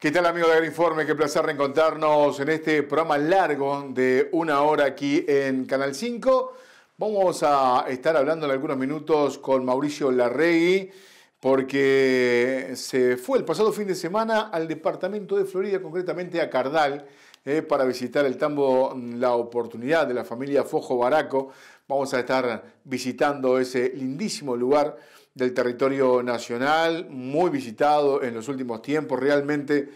¿Qué tal amigo de informe Qué placer reencontrarnos en este programa largo de una hora aquí en Canal 5. Vamos a estar hablando en algunos minutos con Mauricio Larregui porque se fue el pasado fin de semana al departamento de Florida, concretamente a Cardal, eh, para visitar el tambo mm, La Oportunidad de la familia Fojo Baraco. Vamos a estar visitando ese lindísimo lugar del territorio nacional, muy visitado en los últimos tiempos, realmente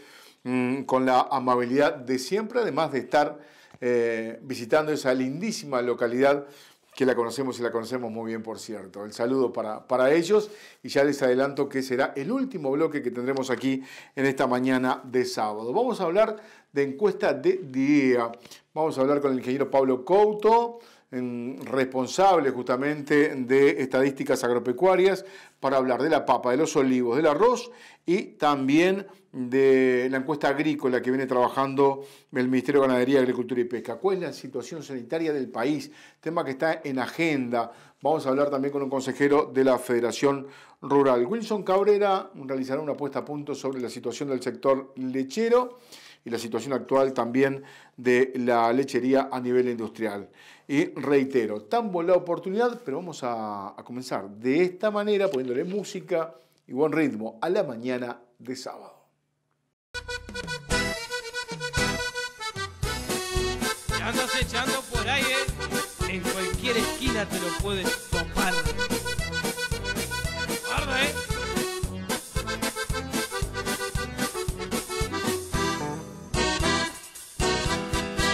mm, con la amabilidad de siempre, además de estar eh, visitando esa lindísima localidad que la conocemos y la conocemos muy bien, por cierto. El saludo para, para ellos y ya les adelanto que será el último bloque que tendremos aquí en esta mañana de sábado. Vamos a hablar de encuesta de día. Vamos a hablar con el ingeniero Pablo Couto, responsable justamente de estadísticas agropecuarias, para hablar de la papa, de los olivos, del arroz y también de la encuesta agrícola que viene trabajando el Ministerio de Ganadería, Agricultura y Pesca. ¿Cuál es la situación sanitaria del país? Tema que está en agenda. Vamos a hablar también con un consejero de la Federación Rural. Wilson Cabrera realizará una puesta a punto sobre la situación del sector lechero y la situación actual también de la lechería a nivel industrial. Y reitero, tan buena oportunidad, pero vamos a comenzar de esta manera, poniéndole música y buen ritmo a la mañana de sábado. Ya andas echando por ahí, ¿eh? En cualquier esquina te lo puedes topar. La ¿eh?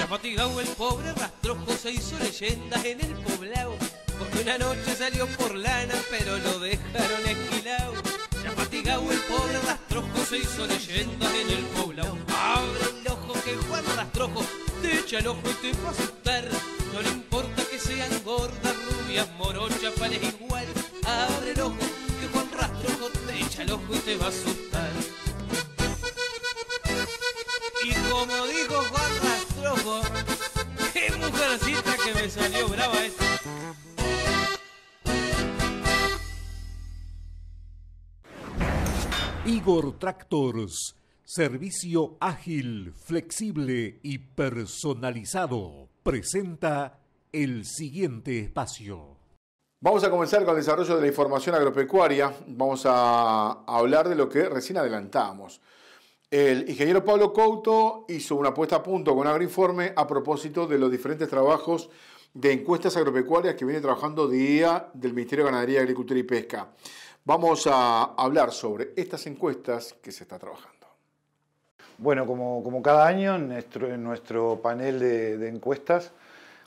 fatigado el pobre rastrojo se hizo leyenda en el poblado. Porque una noche salió por lana, pero lo dejaron esquilado el pobre rastrojo, se hizo leyenda en el pueblo Abre el ojo que Juan Rastrojo te echa el ojo y te va a asustar. No le importa que sean gordas, rubias, morochas, pales, igual. Abre el ojo que Juan Rastrojo te echa el ojo y te va a asustar. Y como dijo Juan Rastrojo, qué mujercita que me salió brava esta. Igor Tractors. Servicio ágil, flexible y personalizado. Presenta el siguiente espacio. Vamos a comenzar con el desarrollo de la información agropecuaria. Vamos a hablar de lo que recién adelantamos. El ingeniero Pablo Couto hizo una puesta a punto con Agroinforme a propósito de los diferentes trabajos de encuestas agropecuarias que viene trabajando día del Ministerio de Ganadería, Agricultura y Pesca. Vamos a hablar sobre estas encuestas que se está trabajando. Bueno, como, como cada año, en nuestro, en nuestro panel de, de encuestas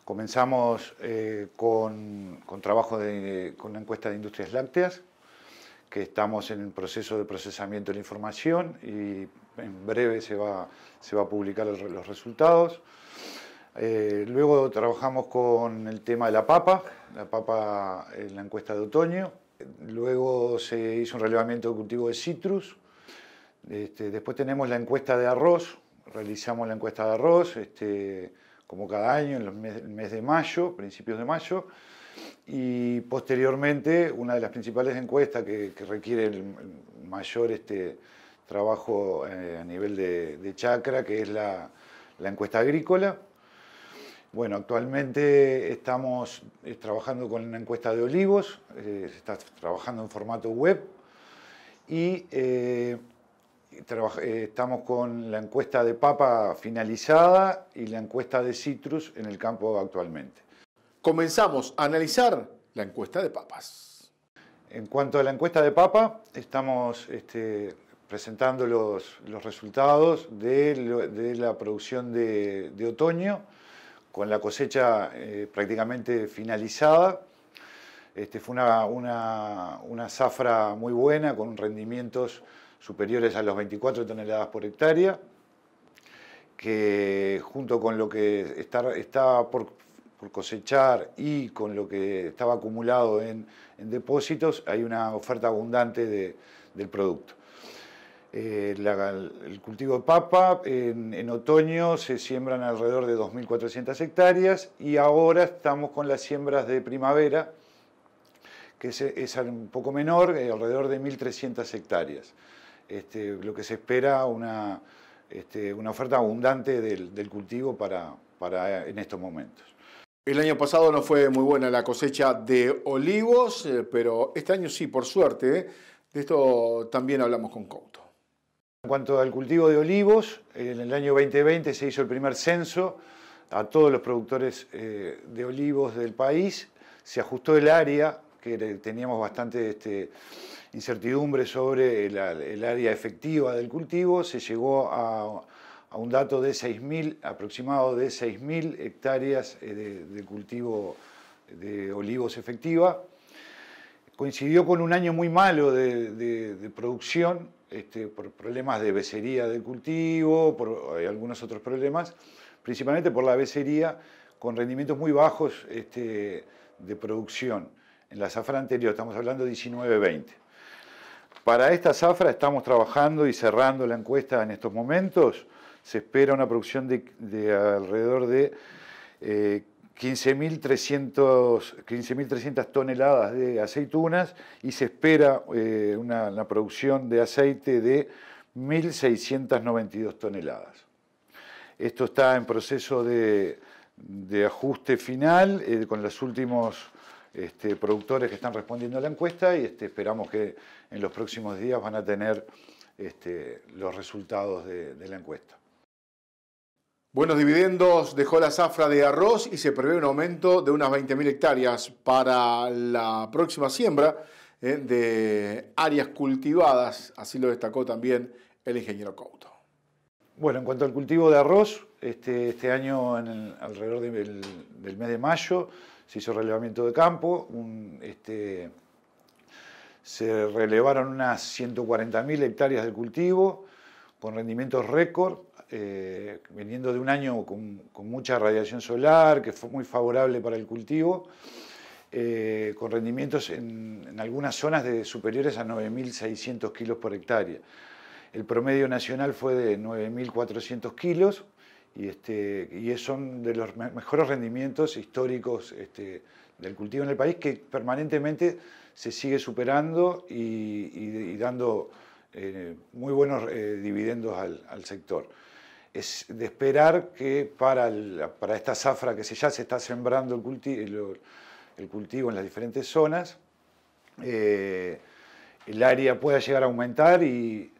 comenzamos eh, con, con, trabajo de, con la encuesta de industrias lácteas, que estamos en el proceso de procesamiento de la información y en breve se va, se va a publicar los resultados. Eh, luego trabajamos con el tema de la papa, la papa en la encuesta de otoño. Luego se hizo un relevamiento de cultivo de citrus. Este, después tenemos la encuesta de arroz, realizamos la encuesta de arroz este, como cada año, en los mes, el mes de mayo, principios de mayo. Y posteriormente, una de las principales encuestas que, requiere el mayor este, trabajo eh, a nivel de, de, chacra, que es la, la encuesta agrícola. Bueno, actualmente estamos eh, trabajando con una encuesta de olivos, eh, se está trabajando en formato web y eh, estamos con la encuesta de papa finalizada y la encuesta de citrus en el campo actualmente. Comenzamos a analizar la encuesta de papas. En cuanto a la encuesta de papa, estamos este, presentando los, resultados de, la producción de otoño con la cosecha eh, prácticamente finalizada. Este, fue una, zafra muy buena, con rendimientos superiores a los 24 toneladas por hectárea, que junto con lo que está, por, cosechar y con lo que estaba acumulado en, depósitos, hay una oferta abundante del producto. Eh, el cultivo de papa. En, otoño se siembran alrededor de 2.400 hectáreas y ahora estamos con las siembras de primavera, que es, un poco menor, eh, alrededor de 1.300 hectáreas. Este, lo que se espera una, este, una oferta abundante del, cultivo para, para eh, en estos momentos. El año pasado no fue muy buena la cosecha de olivos, pero este año sí, por suerte. De esto también hablamos con Couto. En cuanto al cultivo de olivos, en el año 2020 se hizo el primer censo a todos los productores eh, de olivos del país, se ajustó el área, que teníamos bastante este, incertidumbre sobre el, área efectiva del cultivo, se llegó a, un dato de 6.000, aproximado de 6.000 hectáreas eh, de, cultivo de olivos efectiva. Coincidió con un año muy malo de, de producción, este, por problemas de becería del cultivo, hay eh, algunos otros problemas, principalmente por la becería con rendimientos muy bajos este, de producción. En la zafra anterior estamos hablando de 19-20. Para esta zafra estamos trabajando y cerrando la encuesta en estos momentos. Se espera una producción de, alrededor de eh, 15.300 toneladas de aceitunas y se espera eh, una, producción de aceite de 1.692 toneladas. Esto está en proceso de, ajuste final eh, con los últimos este, productores que están respondiendo a la encuesta y este, esperamos que en los próximos días van a tener este, los resultados de la encuesta. Buenos dividendos dejó la zafra de arroz y se prevé un aumento de unas 20.000 hectáreas para la próxima siembra eh, de áreas cultivadas, así lo destacó también el ingeniero Couto. Bueno, en cuanto al cultivo de arroz, este, este año alrededor del mes de mayo se hizo relevamiento de campo, este, se relevaron unas 140.000 hectáreas de cultivo con rendimientos récord eh, viniendo de un año con, mucha radiación solar, que fue muy favorable para el cultivo, eh, con rendimientos en, algunas zonas de superiores a 9.600 kilos por hectárea. El promedio nacional fue de 9.400 kilos y, este, son de los mejores rendimientos históricos este, del cultivo en el país que permanentemente se sigue superando y, dando eh, muy buenos eh, dividendos al sector es de esperar que para, esta zafra que se ya se está sembrando el, cultivo en las diferentes zonas, eh, el área pueda llegar a aumentar y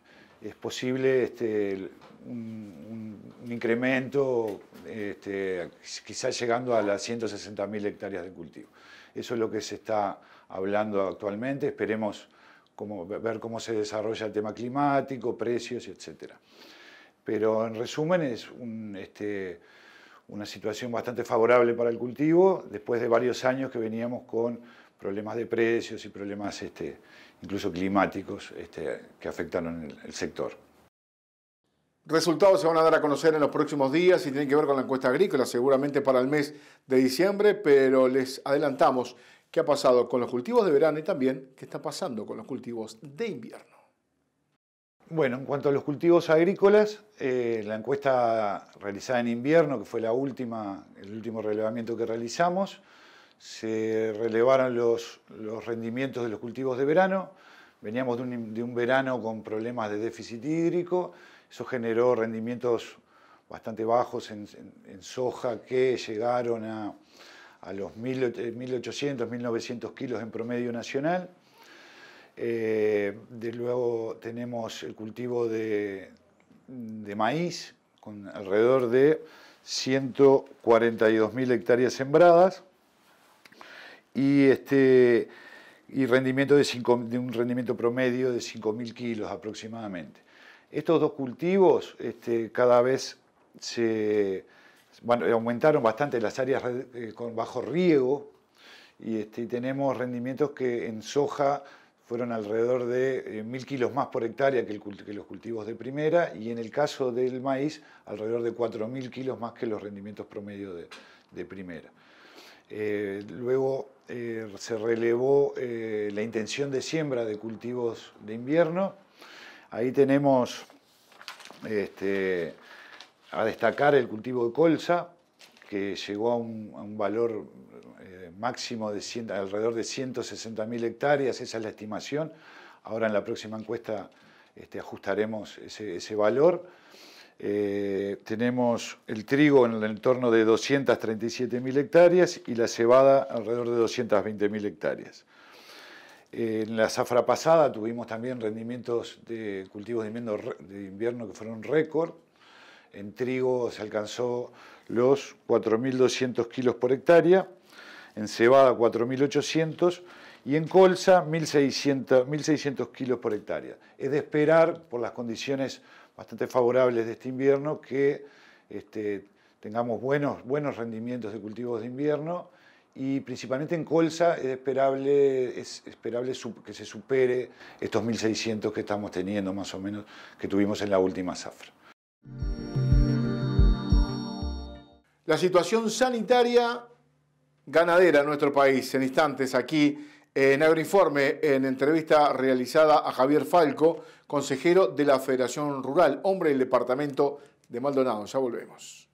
es posible este, un, incremento, este, quizás llegando a las 160.000 hectáreas de cultivo. Eso es lo que se está hablando actualmente. Esperemos ver cómo se desarrolla el tema climático, precios, etcétera. Pero en resumen es este, una situación bastante favorable para el cultivo, después de varios años que veníamos con problemas de precios y problemas este, incluso climáticos este, que afectaron el sector. Resultados se van a dar a conocer en los próximos días y tienen que ver con la encuesta agrícola, seguramente para el mes de diciembre, pero les adelantamos qué ha pasado con los cultivos de verano y también qué está pasando con los cultivos de invierno. Bueno, en cuanto a los cultivos agrícolas, eh, la encuesta realizada en invierno, que fue la última, el último relevamiento que realizamos, se relevaron los, rendimientos de los cultivos de verano. Veníamos de un, verano con problemas de déficit hídrico, eso generó rendimientos bastante bajos en, soja que llegaron a los 1.800, 1.900 kilos en promedio nacional. Eh, de luego tenemos el cultivo de, maíz, con alrededor de 142.000 hectáreas sembradas y, este, y rendimiento de, un rendimiento promedio de 5.000 kilos aproximadamente. Estos dos cultivos este, cada vez se bueno, aumentaron bastante las áreas eh, con bajo riego y este, tenemos rendimientos que en soja fueron alrededor de eh, mil kilos más por hectárea que, los cultivos de primera y en el caso del maíz alrededor de 4.000 kilos más que los rendimientos promedio de, primera. Eh, luego eh, se relevó la intención de siembra de cultivos de invierno. Ahí tenemos este, a destacar el cultivo de colza, que llegó a un, a un valor máximo de alrededor de 160.000 hectáreas, esa es la estimación. Ahora en la próxima encuesta este, ajustaremos ese, valor. Eh, tenemos el trigo en el entorno de 237.000 hectáreas y la cebada alrededor de 220.000 hectáreas. en la zafra pasada tuvimos también rendimientos de cultivos de invierno, de invierno que fueron récord. En trigo se alcanzó los 4.200 kilos por hectárea en cebada 4.800 y en colza 1.600, kilos por hectárea. Es de esperar, por las condiciones bastante favorables de este invierno, que este, tengamos buenos, buenos rendimientos de cultivos de invierno y principalmente en colza es esperable, es esperable que se supere estos 1.600 que estamos teniendo más o menos, que tuvimos en la última zafra. La situación sanitaria ganadera en nuestro país. En instantes, aquí eh, en Agroinforme, en entrevista realizada a Javier Falco, consejero de la Federación Rural, hombre del departamento de Maldonado. Ya volvemos.